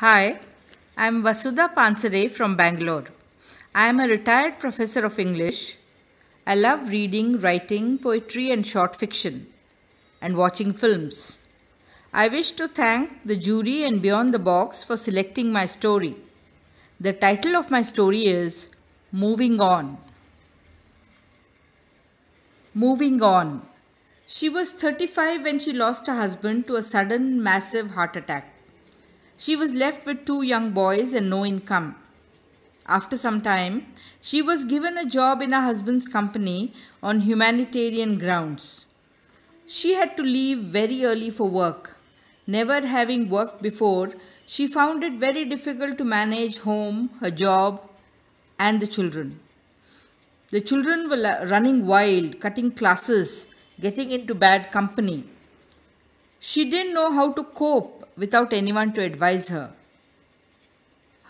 Hi, I'm Vasudha Pansare from Bangalore. I am a retired professor of English. I love reading, writing, poetry, and short fiction, and watching films. I wish to thank the jury and Beyond the Box for selecting my story. The title of my story is Moving On. Moving On. She was 35 when she lost her husband to a sudden massive heart attack. She was left with two young boys and no income. After some time, she was given a job in her husband's company on humanitarian grounds. She had to leave very early for work. Never having worked before, she found it very difficult to manage home, her job, and the children. The children were running wild, cutting classes, getting into bad company. She didn't know how to cope without anyone to advise her.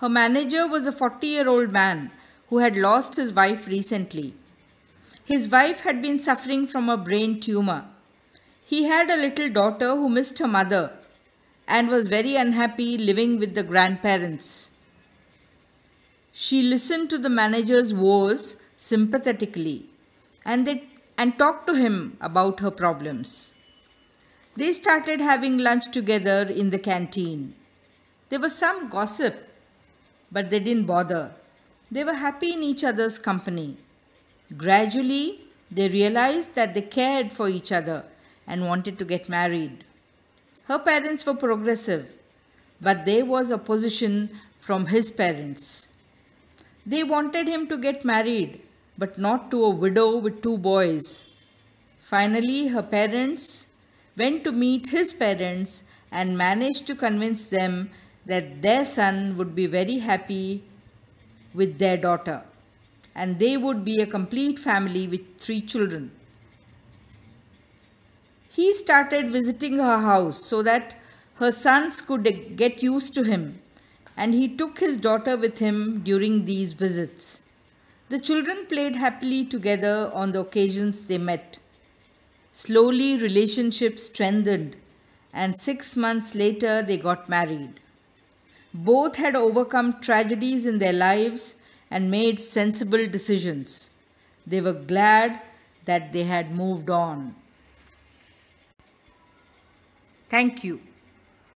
Her manager was a 40 year old man who had lost his wife recently. His wife had been suffering from a brain tumor. He had a little daughter who missed her mother and was very unhappy living with the grandparents. She listened to the manager's woes sympathetically and, they, and talked to him about her problems. They started having lunch together in the canteen. There was some gossip, but they didn't bother. They were happy in each other's company. Gradually, they realized that they cared for each other and wanted to get married. Her parents were progressive, but there was opposition from his parents. They wanted him to get married, but not to a widow with two boys. Finally, her parents went to meet his parents and managed to convince them that their son would be very happy with their daughter and they would be a complete family with three children. He started visiting her house so that her sons could get used to him and he took his daughter with him during these visits. The children played happily together on the occasions they met. Slowly, relationships strengthened, and six months later, they got married. Both had overcome tragedies in their lives and made sensible decisions. They were glad that they had moved on. Thank you.